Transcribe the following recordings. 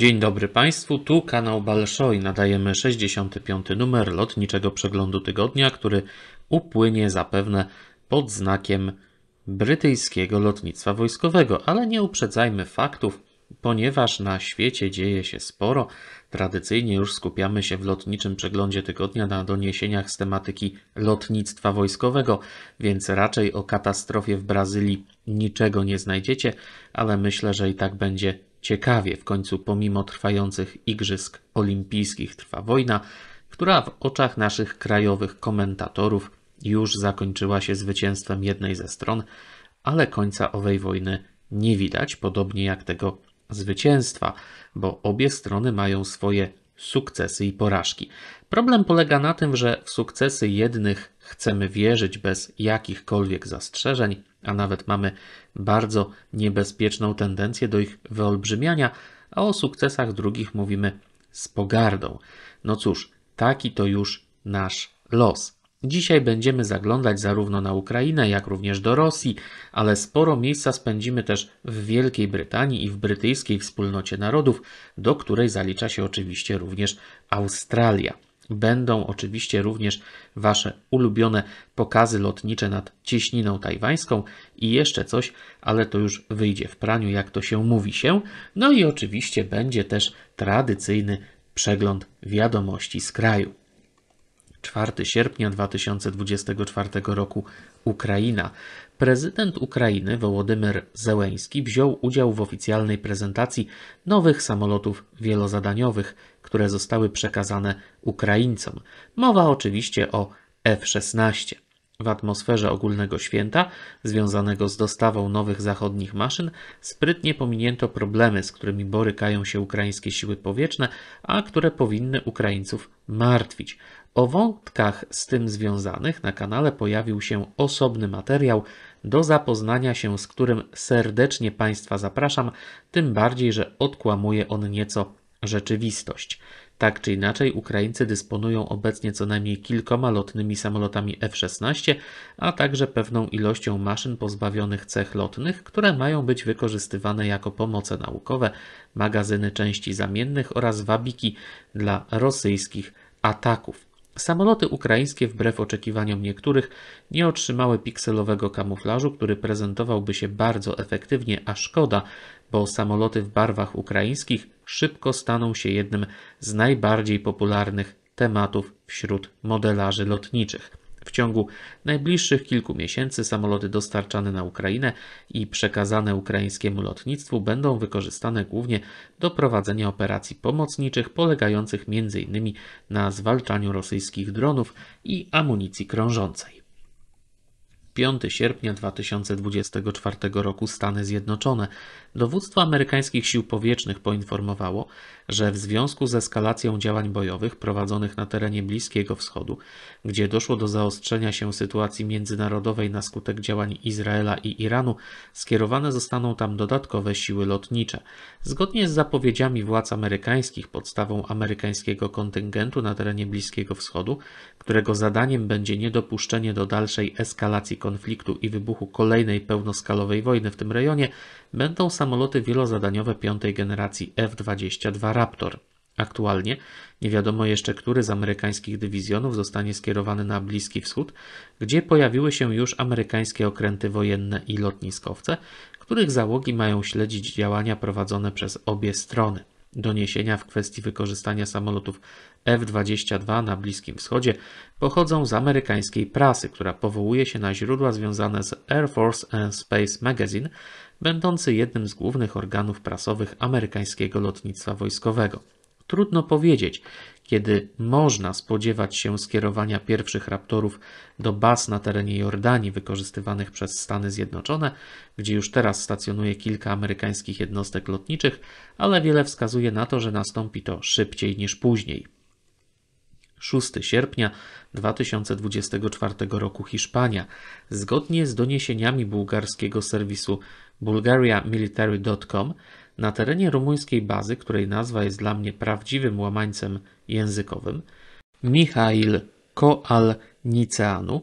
Dzień dobry Państwu, tu kanał Balszoi. Nadajemy 65. numer lotniczego przeglądu tygodnia, który upłynie zapewne pod znakiem brytyjskiego lotnictwa wojskowego, ale nie uprzedzajmy faktów, ponieważ na świecie dzieje się sporo. Tradycyjnie już skupiamy się w lotniczym przeglądzie tygodnia na doniesieniach z tematyki lotnictwa wojskowego, więc raczej o katastrofie w Brazylii niczego nie znajdziecie, ale myślę, że i tak będzie ciekawie. W końcu, pomimo trwających Igrzysk Olimpijskich, trwa wojna, która w oczach naszych krajowych komentatorów już zakończyła się zwycięstwem jednej ze stron, ale końca owej wojny nie widać, podobnie jak tego zwycięstwa, bo obie strony mają swoje sukcesy i porażki. Problem polega na tym, że w sukcesy jednych chcemy wierzyć bez jakichkolwiek zastrzeżeń, a nawet mamy bardzo niebezpieczną tendencję do ich wyolbrzymiania, a o sukcesach drugich mówimy z pogardą. No cóż, taki to już nasz los. Dzisiaj będziemy zaglądać zarówno na Ukrainę, jak również do Rosji, ale sporo miejsca spędzimy też w Wielkiej Brytanii i w brytyjskiej wspólnocie narodów, do której zalicza się oczywiście również Australia. Będą oczywiście również Wasze ulubione pokazy lotnicze nad cieśniną tajwańską i jeszcze coś, ale to już wyjdzie w praniu, jak to się mówi się. No i oczywiście będzie też tradycyjny przegląd wiadomości z kraju. 4 sierpnia 2024 roku Ukraina. Prezydent Ukrainy Wołodymyr Zełeński wziął udział w oficjalnej prezentacji nowych samolotów wielozadaniowych, które zostały przekazane Ukraińcom. Mowa oczywiście o F-16. W atmosferze ogólnego święta, związanego z dostawą nowych zachodnich maszyn, sprytnie pominięto problemy, z którymi borykają się ukraińskie siły powietrzne, a które powinny Ukraińców martwić. O wątkach z tym związanych na kanale pojawił się osobny materiał, do zapoznania się z którym serdecznie Państwa zapraszam, tym bardziej, że odkłamuje on nieco rzeczywistość. Tak czy inaczej, Ukraińcy dysponują obecnie co najmniej kilkoma lotnymi samolotami F-16, a także pewną ilością maszyn pozbawionych cech lotnych, które mają być wykorzystywane jako pomoce naukowe, magazyny części zamiennych oraz wabiki dla rosyjskich ataków. Samoloty ukraińskie, wbrew oczekiwaniom niektórych, nie otrzymały pikselowego kamuflażu, który prezentowałby się bardzo efektywnie, a szkoda, bo samoloty w barwach ukraińskich szybko staną się jednym z najbardziej popularnych tematów wśród modelarzy lotniczych. W ciągu najbliższych kilku miesięcy samoloty dostarczane na Ukrainę i przekazane ukraińskiemu lotnictwu będą wykorzystane głównie do prowadzenia operacji pomocniczych polegających m.in. na zwalczaniu rosyjskich dronów i amunicji krążącej. 5 sierpnia 2024 roku Stany Zjednoczone dowództwo amerykańskich sił powietrznych poinformowało, że w związku z eskalacją działań bojowych prowadzonych na terenie Bliskiego Wschodu, gdzie doszło do zaostrzenia się sytuacji międzynarodowej na skutek działań Izraela i Iranu, skierowane zostaną tam dodatkowe siły lotnicze. Zgodnie z zapowiedziami władz amerykańskich, podstawą amerykańskiego kontyngentu na terenie Bliskiego Wschodu, którego zadaniem będzie niedopuszczenie do dalszej eskalacji konfliktu, konfliktu i wybuchu kolejnej pełnoskalowej wojny w tym rejonie będą samoloty wielozadaniowe piątej generacji F-22 Raptor. Aktualnie nie wiadomo jeszcze, który z amerykańskich dywizjonów zostanie skierowany na Bliski Wschód, gdzie pojawiły się już amerykańskie okręty wojenne i lotniskowce, których załogi mają śledzić działania prowadzone przez obie strony. Doniesienia w kwestii wykorzystania samolotów F-22 na Bliskim Wschodzie pochodzą z amerykańskiej prasy, która powołuje się na źródła związane z Air Force and Space Magazine, będący jednym z głównych organów prasowych amerykańskiego lotnictwa wojskowego. Trudno powiedzieć, kiedy można spodziewać się skierowania pierwszych raptorów do baz na terenie Jordanii wykorzystywanych przez Stany Zjednoczone, gdzie już teraz stacjonuje kilka amerykańskich jednostek lotniczych, ale wiele wskazuje na to, że nastąpi to szybciej niż później. 6 sierpnia 2024 roku Hiszpania. Zgodnie z doniesieniami bułgarskiego serwisu bulgariamilitary.com na terenie rumuńskiej bazy, której nazwa jest dla mnie prawdziwym łamańcem językowym, Michail Koalniceanu,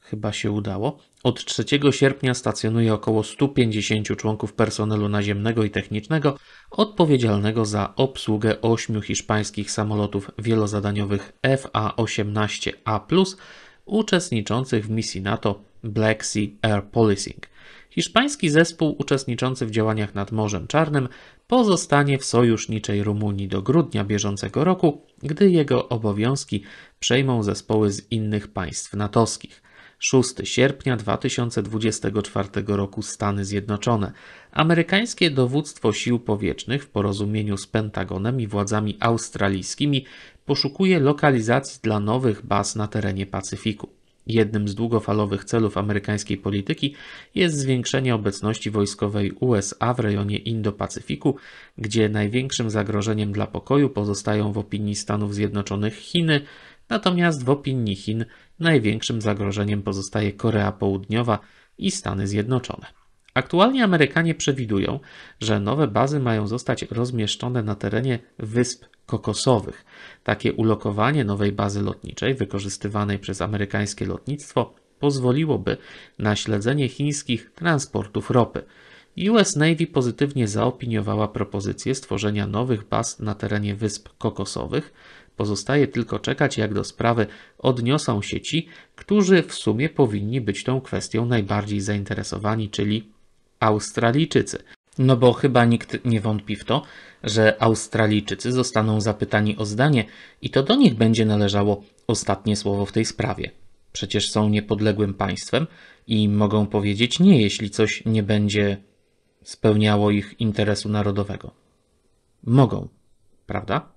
chyba się udało, od 3 sierpnia stacjonuje około 150 członków personelu naziemnego i technicznego odpowiedzialnego za obsługę ośmiu hiszpańskich samolotów wielozadaniowych FA-18A, uczestniczących w misji NATO Black Sea Air Policing hiszpański zespół uczestniczący w działaniach nad Morzem Czarnym pozostanie w sojuszniczej Rumunii do grudnia bieżącego roku, gdy jego obowiązki przejmą zespoły z innych państw natowskich. 6 sierpnia 2024 roku Stany Zjednoczone. Amerykańskie dowództwo sił powietrznych w porozumieniu z Pentagonem i władzami australijskimi poszukuje lokalizacji dla nowych baz na terenie Pacyfiku. Jednym z długofalowych celów amerykańskiej polityki jest zwiększenie obecności wojskowej USA w rejonie Indo-Pacyfiku, gdzie największym zagrożeniem dla pokoju pozostają w opinii Stanów Zjednoczonych Chiny, natomiast w opinii Chin największym zagrożeniem pozostaje Korea Południowa i Stany Zjednoczone. Aktualnie Amerykanie przewidują, że nowe bazy mają zostać rozmieszczone na terenie Wysp kokosowych. Takie ulokowanie nowej bazy lotniczej wykorzystywanej przez amerykańskie lotnictwo pozwoliłoby na śledzenie chińskich transportów ropy. US Navy pozytywnie zaopiniowała propozycję stworzenia nowych baz na terenie Wysp Kokosowych. Pozostaje tylko czekać, jak do sprawy odniosą się ci, którzy w sumie powinni być tą kwestią najbardziej zainteresowani, czyli Australijczycy. No bo chyba nikt nie wątpi w to, że Australijczycy zostaną zapytani o zdanie i to do nich będzie należało ostatnie słowo w tej sprawie. Przecież są niepodległym państwem i mogą powiedzieć nie, jeśli coś nie będzie spełniało ich interesu narodowego. Mogą, prawda?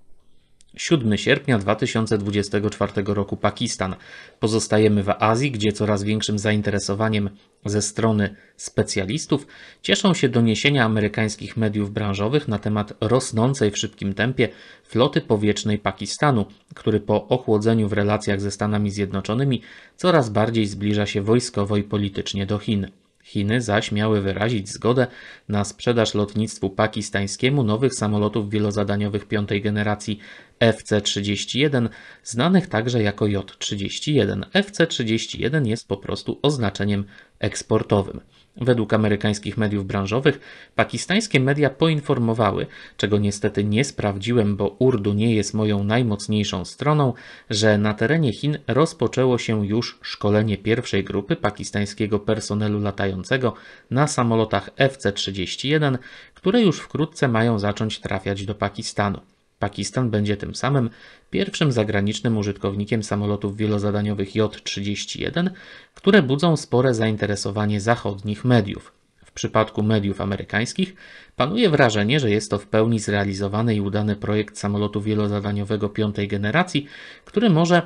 7 sierpnia 2024 roku Pakistan. Pozostajemy w Azji, gdzie coraz większym zainteresowaniem ze strony specjalistów cieszą się doniesienia amerykańskich mediów branżowych na temat rosnącej w szybkim tempie floty powietrznej Pakistanu, który po ochłodzeniu w relacjach ze Stanami Zjednoczonymi coraz bardziej zbliża się wojskowo i politycznie do Chin. Chiny zaś miały wyrazić zgodę na sprzedaż lotnictwu pakistańskiemu nowych samolotów wielozadaniowych piątej generacji FC-31, znanych także jako J-31. FC-31 jest po prostu oznaczeniem eksportowym. Według amerykańskich mediów branżowych pakistańskie media poinformowały, czego niestety nie sprawdziłem, bo Urdu nie jest moją najmocniejszą stroną, że na terenie Chin rozpoczęło się już szkolenie pierwszej grupy pakistańskiego personelu latającego na samolotach FC-31, które już wkrótce mają zacząć trafiać do Pakistanu. Pakistan będzie tym samym pierwszym zagranicznym użytkownikiem samolotów wielozadaniowych J-31, które budzą spore zainteresowanie zachodnich mediów. W przypadku mediów amerykańskich panuje wrażenie, że jest to w pełni zrealizowany i udany projekt samolotu wielozadaniowego piątej generacji, który może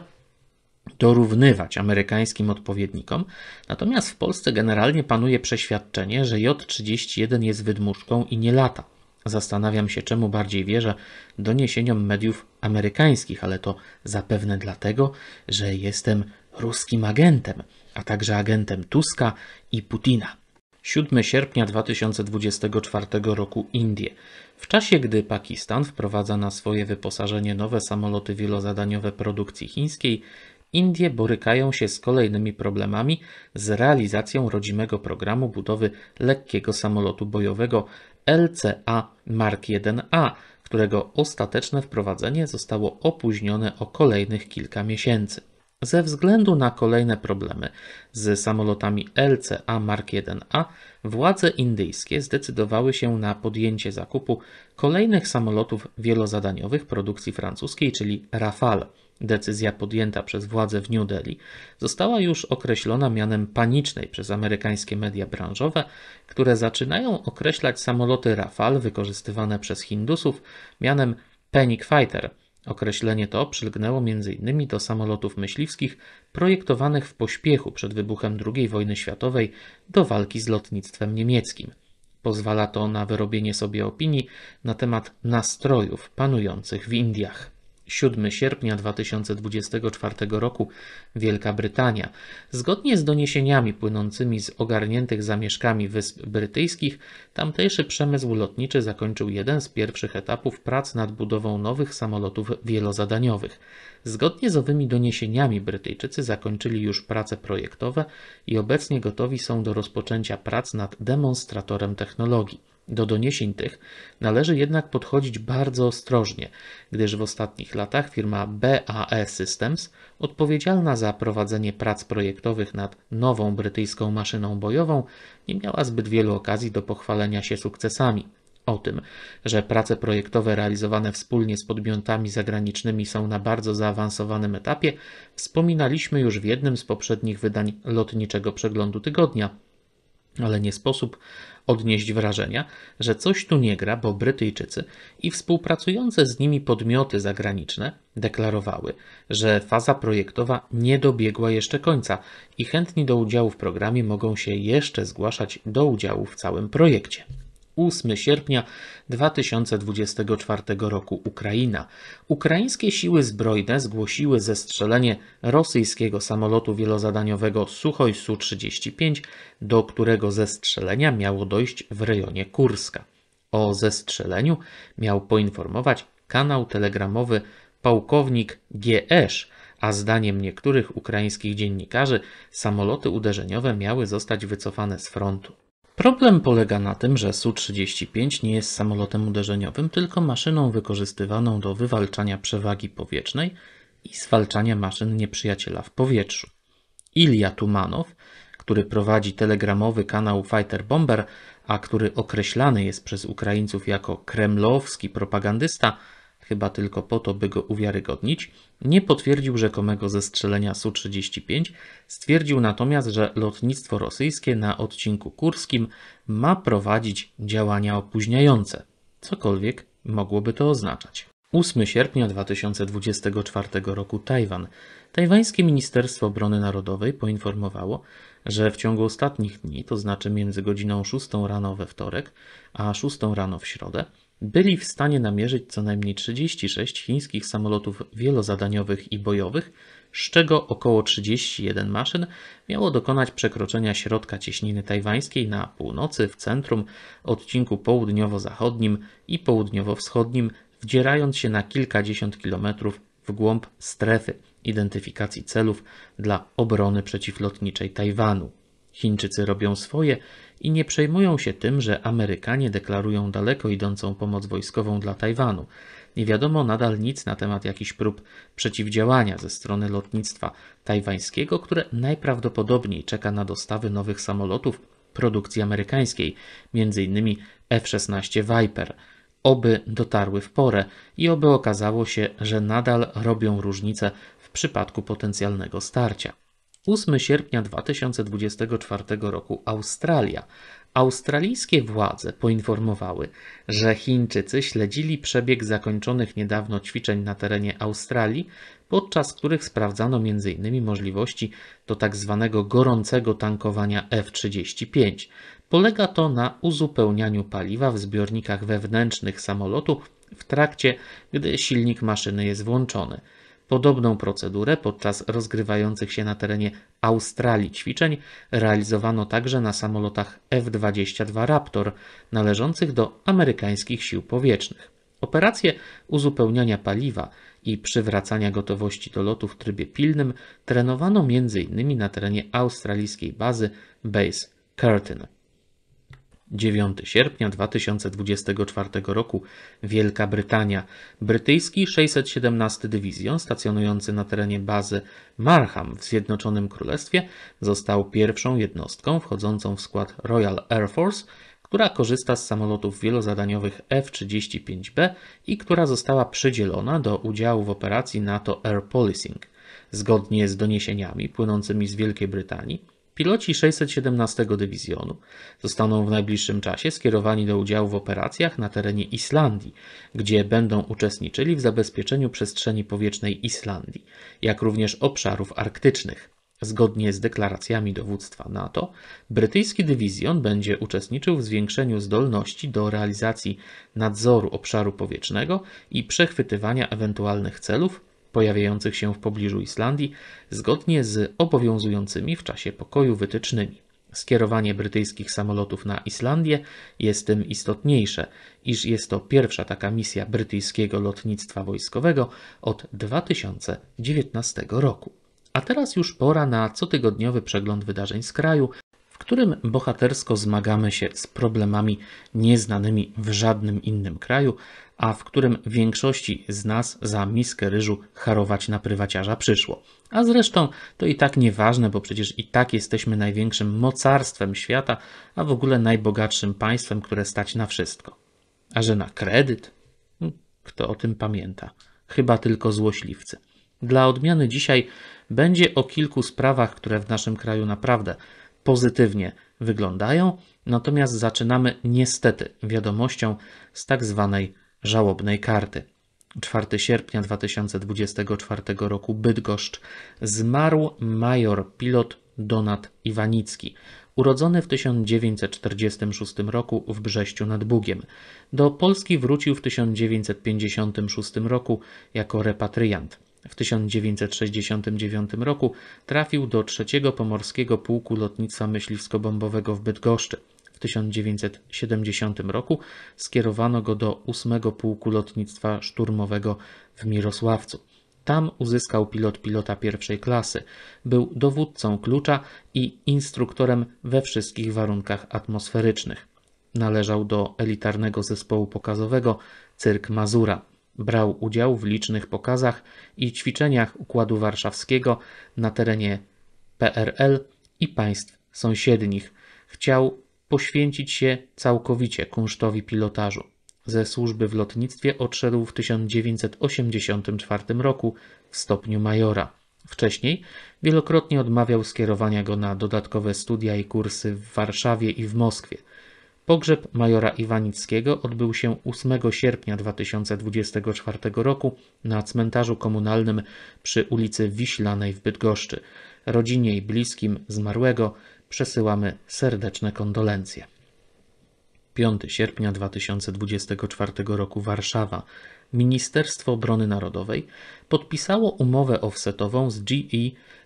dorównywać amerykańskim odpowiednikom, natomiast w Polsce generalnie panuje przeświadczenie, że J-31 jest wydmuszką i nie lata. Zastanawiam się, czemu bardziej wierzę doniesieniom mediów amerykańskich, ale to zapewne dlatego, że jestem ruskim agentem, a także agentem Tuska i Putina. 7 sierpnia 2024 roku Indie. W czasie gdy Pakistan wprowadza na swoje wyposażenie nowe samoloty wielozadaniowe produkcji chińskiej, Indie borykają się z kolejnymi problemami z realizacją rodzimego programu budowy lekkiego samolotu bojowego LCA Mark 1A, którego ostateczne wprowadzenie zostało opóźnione o kolejnych kilka miesięcy. Ze względu na kolejne problemy z samolotami LCA Mark 1A, władze indyjskie zdecydowały się na podjęcie zakupu kolejnych samolotów wielozadaniowych produkcji francuskiej, czyli Rafale. Decyzja podjęta przez władze w New Delhi została już określona mianem panicznej przez amerykańskie media branżowe, które zaczynają określać samoloty Rafal wykorzystywane przez Hindusów mianem Panic Fighter. Określenie to przylgnęło m.in. do samolotów myśliwskich projektowanych w pośpiechu przed wybuchem II wojny światowej do walki z lotnictwem niemieckim. Pozwala to na wyrobienie sobie opinii na temat nastrojów panujących w Indiach. 7 sierpnia 2024 roku Wielka Brytania. Zgodnie z doniesieniami płynącymi z ogarniętych zamieszkami Wysp Brytyjskich, tamtejszy przemysł lotniczy zakończył jeden z pierwszych etapów prac nad budową nowych samolotów wielozadaniowych. Zgodnie z owymi doniesieniami Brytyjczycy zakończyli już prace projektowe i obecnie gotowi są do rozpoczęcia prac nad demonstratorem technologii. Do doniesień tych należy jednak podchodzić bardzo ostrożnie, gdyż w ostatnich latach firma BAE Systems, odpowiedzialna za prowadzenie prac projektowych nad nową brytyjską maszyną bojową, nie miała zbyt wielu okazji do pochwalenia się sukcesami. O tym, że prace projektowe realizowane wspólnie z podmiotami zagranicznymi są na bardzo zaawansowanym etapie, wspominaliśmy już w jednym z poprzednich wydań lotniczego przeglądu tygodnia. Ale nie sposób odnieść wrażenia, że coś tu nie gra, bo Brytyjczycy i współpracujące z nimi podmioty zagraniczne deklarowały, że faza projektowa nie dobiegła jeszcze końca i chętni do udziału w programie mogą się jeszcze zgłaszać do udziału w całym projekcie. 8 sierpnia 2024 roku Ukraina. Ukraińskie siły zbrojne zgłosiły zestrzelenie rosyjskiego samolotu wielozadaniowego Suchoj Su-35, do którego zestrzelenia miało dojść w rejonie Kurska. O zestrzeleniu miał poinformować kanał telegramowy Pałkownik GS, e a zdaniem niektórych ukraińskich dziennikarzy samoloty uderzeniowe miały zostać wycofane z frontu. Problem polega na tym, że Su-35 nie jest samolotem uderzeniowym, tylko maszyną wykorzystywaną do wywalczania przewagi powietrznej i zwalczania maszyn nieprzyjaciela w powietrzu. Ilya Tumanow, który prowadzi telegramowy kanał Fighter Bomber, a który określany jest przez Ukraińców jako kremlowski propagandysta, chyba tylko po to, by go uwiarygodnić, nie potwierdził rzekomego zestrzelenia Su-35, stwierdził natomiast, że lotnictwo rosyjskie na odcinku kurskim ma prowadzić działania opóźniające, cokolwiek mogłoby to oznaczać. 8 sierpnia 2024 roku Tajwan. Tajwańskie Ministerstwo Obrony Narodowej poinformowało, że w ciągu ostatnich dni, to znaczy między godziną 6 rano we wtorek a 6 rano w środę, byli w stanie namierzyć co najmniej 36 chińskich samolotów wielozadaniowych i bojowych, z czego około 31 maszyn miało dokonać przekroczenia środka cieśniny tajwańskiej na północy, w centrum, odcinku południowo-zachodnim i południowo-wschodnim, wdzierając się na kilkadziesiąt kilometrów w głąb strefy identyfikacji celów dla obrony przeciwlotniczej Tajwanu. Chińczycy robią swoje i nie przejmują się tym, że Amerykanie deklarują daleko idącą pomoc wojskową dla Tajwanu. Nie wiadomo nadal nic na temat jakichś prób przeciwdziałania ze strony lotnictwa tajwańskiego, które najprawdopodobniej czeka na dostawy nowych samolotów produkcji amerykańskiej, m.in. F-16 Viper. Oby dotarły w porę i oby okazało się, że nadal robią różnicę w przypadku potencjalnego starcia. 8 sierpnia 2024 roku Australia. Australijskie władze poinformowały, że Chińczycy śledzili przebieg zakończonych niedawno ćwiczeń na terenie Australii, podczas których sprawdzano m.in. możliwości do tzw. Tak gorącego tankowania F-35. Polega to na uzupełnianiu paliwa w zbiornikach wewnętrznych samolotu w trakcie, gdy silnik maszyny jest włączony. Podobną procedurę podczas rozgrywających się na terenie Australii ćwiczeń realizowano także na samolotach F-22 Raptor należących do amerykańskich sił powietrznych. Operacje uzupełniania paliwa i przywracania gotowości do lotu w trybie pilnym trenowano m.in. na terenie australijskiej bazy Base Curtin. 9 sierpnia 2024 roku Wielka Brytania, brytyjski 617 Dywizjon stacjonujący na terenie bazy Marham w Zjednoczonym Królestwie został pierwszą jednostką wchodzącą w skład Royal Air Force, która korzysta z samolotów wielozadaniowych F-35B i która została przydzielona do udziału w operacji NATO Air Policing. Zgodnie z doniesieniami płynącymi z Wielkiej Brytanii, Piloci 617 Dywizjonu zostaną w najbliższym czasie skierowani do udziału w operacjach na terenie Islandii, gdzie będą uczestniczyli w zabezpieczeniu przestrzeni powietrznej Islandii, jak również obszarów arktycznych. Zgodnie z deklaracjami dowództwa NATO, brytyjski dywizjon będzie uczestniczył w zwiększeniu zdolności do realizacji nadzoru obszaru powietrznego i przechwytywania ewentualnych celów pojawiających się w pobliżu Islandii zgodnie z obowiązującymi w czasie pokoju wytycznymi. Skierowanie brytyjskich samolotów na Islandię jest tym istotniejsze, iż jest to pierwsza taka misja brytyjskiego lotnictwa wojskowego od 2019 roku. A teraz już pora na cotygodniowy przegląd wydarzeń z kraju, w którym bohatersko zmagamy się z problemami nieznanymi w żadnym innym kraju, a w którym większości z nas za miskę ryżu harować na prywaciarza przyszło. A zresztą to i tak nieważne, bo przecież i tak jesteśmy największym mocarstwem świata, a w ogóle najbogatszym państwem, które stać na wszystko. A że na kredyt? Hm, kto o tym pamięta? Chyba tylko złośliwcy. Dla odmiany dzisiaj będzie o kilku sprawach, które w naszym kraju naprawdę pozytywnie wyglądają, natomiast zaczynamy niestety wiadomością z tak zwanej żałobnej karty. 4 sierpnia 2024 roku Bydgoszcz zmarł major pilot Donat Iwanicki, urodzony w 1946 roku w Brześciu nad Bugiem. Do Polski wrócił w 1956 roku jako repatriant. W 1969 roku trafił do III Pomorskiego Pułku Lotnictwa Myśliwsko-Bombowego w Bydgoszczy. 1970 roku skierowano go do 8 Pułku Lotnictwa Szturmowego w Mirosławcu. Tam uzyskał pilot pilota pierwszej klasy. Był dowódcą klucza i instruktorem we wszystkich warunkach atmosferycznych. Należał do elitarnego zespołu pokazowego Cyrk Mazura. Brał udział w licznych pokazach i ćwiczeniach Układu Warszawskiego na terenie PRL i państw sąsiednich. Chciał poświęcić się całkowicie kunsztowi pilotażu. Ze służby w lotnictwie odszedł w 1984 roku w stopniu majora. Wcześniej wielokrotnie odmawiał skierowania go na dodatkowe studia i kursy w Warszawie i w Moskwie. Pogrzeb majora Iwanickiego odbył się 8 sierpnia 2024 roku na cmentarzu komunalnym przy ulicy Wiślanej w Bydgoszczy. Rodzinie i bliskim zmarłego przesyłamy serdeczne kondolencje. 5 sierpnia 2024 roku Warszawa. Ministerstwo Obrony Narodowej podpisało umowę offsetową z GE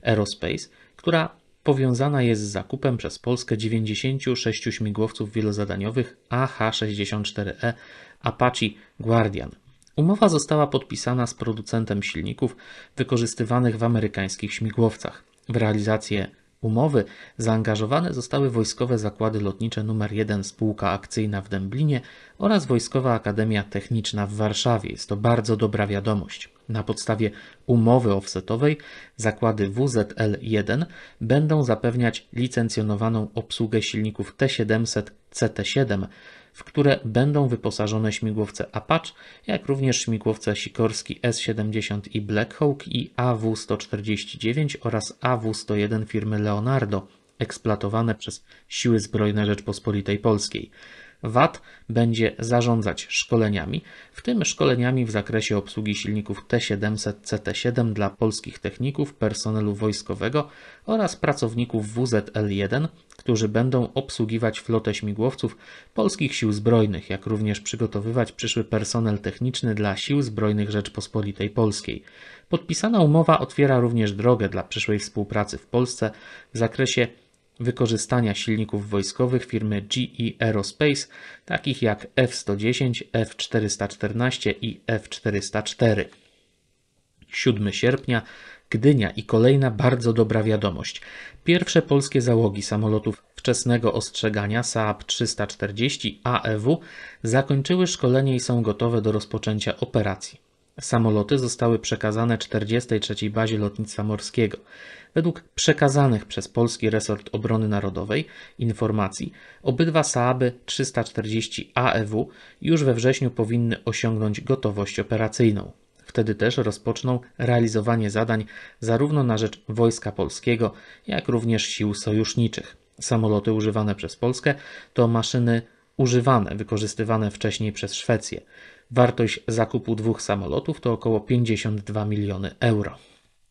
Aerospace, która powiązana jest z zakupem przez Polskę 96 śmigłowców wielozadaniowych AH-64E Apache Guardian. Umowa została podpisana z producentem silników wykorzystywanych w amerykańskich śmigłowcach. W realizację umowy zaangażowane zostały Wojskowe Zakłady Lotnicze nr 1 Spółka Akcyjna w Dęblinie oraz Wojskowa Akademia Techniczna w Warszawie. Jest to bardzo dobra wiadomość. Na podstawie umowy offsetowej zakłady WZL1 będą zapewniać licencjonowaną obsługę silników T700 CT7 w które będą wyposażone śmigłowce Apache, jak również śmigłowce Sikorski S-70 i Black Hawk i AW-149 oraz AW-101 firmy Leonardo, eksploatowane przez Siły Zbrojne Rzeczpospolitej Polskiej. VAT będzie zarządzać szkoleniami, w tym szkoleniami w zakresie obsługi silników T700 CT7 dla polskich techników, personelu wojskowego oraz pracowników WZL1, którzy będą obsługiwać flotę śmigłowców polskich sił zbrojnych, jak również przygotowywać przyszły personel techniczny dla sił zbrojnych Rzeczpospolitej Polskiej. Podpisana umowa otwiera również drogę dla przyszłej współpracy w Polsce w zakresie wykorzystania silników wojskowych firmy GE Aerospace, takich jak F-110, F-414 i F-404. 7 sierpnia Gdynia i kolejna bardzo dobra wiadomość. Pierwsze polskie załogi samolotów wczesnego ostrzegania Saab 340 AEW zakończyły szkolenie i są gotowe do rozpoczęcia operacji. Samoloty zostały przekazane 43. Bazie Lotnictwa Morskiego. Według przekazanych przez Polski Resort Obrony Narodowej informacji, obydwa Saaby 340 AEW już we wrześniu powinny osiągnąć gotowość operacyjną. Wtedy też rozpoczną realizowanie zadań zarówno na rzecz Wojska Polskiego, jak również sił sojuszniczych. Samoloty używane przez Polskę to maszyny używane, wykorzystywane wcześniej przez Szwecję. Wartość zakupu dwóch samolotów to około 52 miliony euro.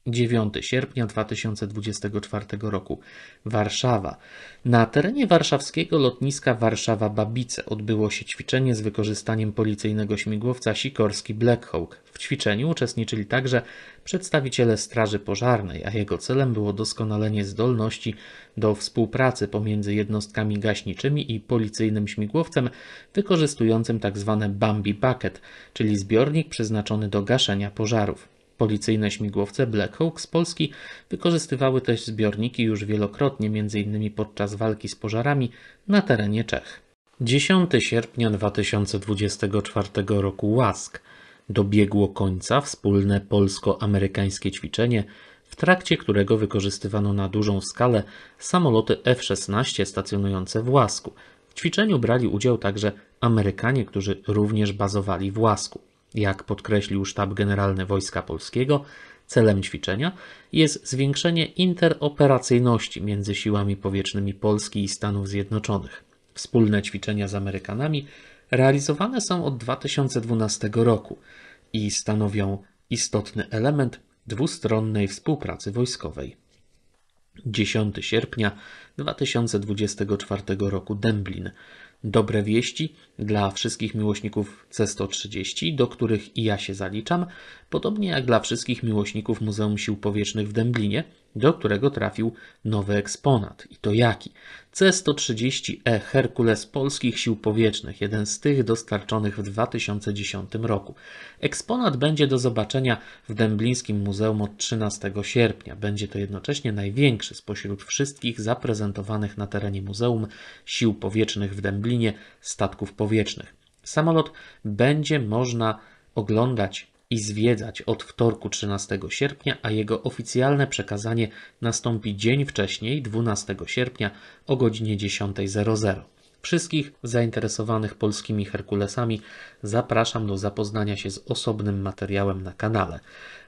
9 sierpnia 2024 roku Warszawa. Na terenie warszawskiego lotniska Warszawa-Babice odbyło się ćwiczenie z wykorzystaniem policyjnego śmigłowca Sikorski Black Hawk w ćwiczeniu uczestniczyli także przedstawiciele Straży Pożarnej, a jego celem było doskonalenie zdolności do współpracy pomiędzy jednostkami gaśniczymi i policyjnym śmigłowcem wykorzystującym tzw. Tak Bambi Bucket, czyli zbiornik przeznaczony do gaszenia pożarów. Policyjne śmigłowce Black Hawk z Polski wykorzystywały też zbiorniki już wielokrotnie, m.in. podczas walki z pożarami na terenie Czech. 10 sierpnia 2024 roku Łask. Dobiegło końca wspólne polsko-amerykańskie ćwiczenie, w trakcie którego wykorzystywano na dużą skalę samoloty F-16 stacjonujące w Łasku. W ćwiczeniu brali udział także Amerykanie, którzy również bazowali w Łasku. Jak podkreślił Sztab Generalny Wojska Polskiego, celem ćwiczenia jest zwiększenie interoperacyjności między siłami powietrznymi Polski i Stanów Zjednoczonych. Wspólne ćwiczenia z Amerykanami realizowane są od 2012 roku i stanowią istotny element dwustronnej współpracy wojskowej. 10 sierpnia 2024 roku Dęblin. Dobre wieści dla wszystkich miłośników C130, do których i ja się zaliczam, podobnie jak dla wszystkich miłośników Muzeum Sił Powietrznych w Dęblinie, do którego trafił nowy eksponat. I to jaki? C-130E Herkules Polskich Sił Powietrznych, jeden z tych dostarczonych w 2010 roku. Eksponat będzie do zobaczenia w Dęblińskim Muzeum od 13 sierpnia. Będzie to jednocześnie największy spośród wszystkich zaprezentowanych na terenie Muzeum Sił Powietrznych w Dęblinie statków powietrznych. Samolot będzie można oglądać i zwiedzać od wtorku 13 sierpnia, a jego oficjalne przekazanie nastąpi dzień wcześniej, 12 sierpnia o godzinie 10.00. Wszystkich zainteresowanych polskimi Herkulesami zapraszam do zapoznania się z osobnym materiałem na kanale.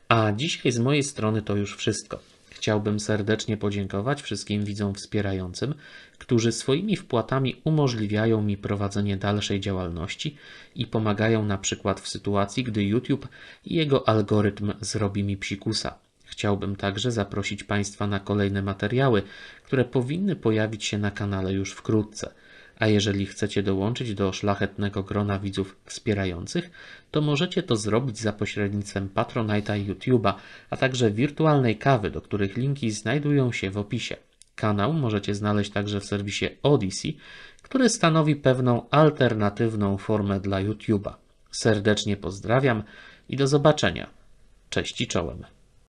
A dzisiaj z mojej strony to już wszystko. Chciałbym serdecznie podziękować wszystkim widzom wspierającym, którzy swoimi wpłatami umożliwiają mi prowadzenie dalszej działalności i pomagają na przykład w sytuacji, gdy YouTube i jego algorytm zrobi mi psikusa. Chciałbym także zaprosić Państwa na kolejne materiały, które powinny pojawić się na kanale już wkrótce – a jeżeli chcecie dołączyć do szlachetnego grona widzów wspierających, to możecie to zrobić za pośrednictwem Patronite'a YouTube'a, a także wirtualnej kawy, do których linki znajdują się w opisie. Kanał możecie znaleźć także w serwisie Odyssey, który stanowi pewną alternatywną formę dla YouTube'a. Serdecznie pozdrawiam i do zobaczenia. Cześć i czołem.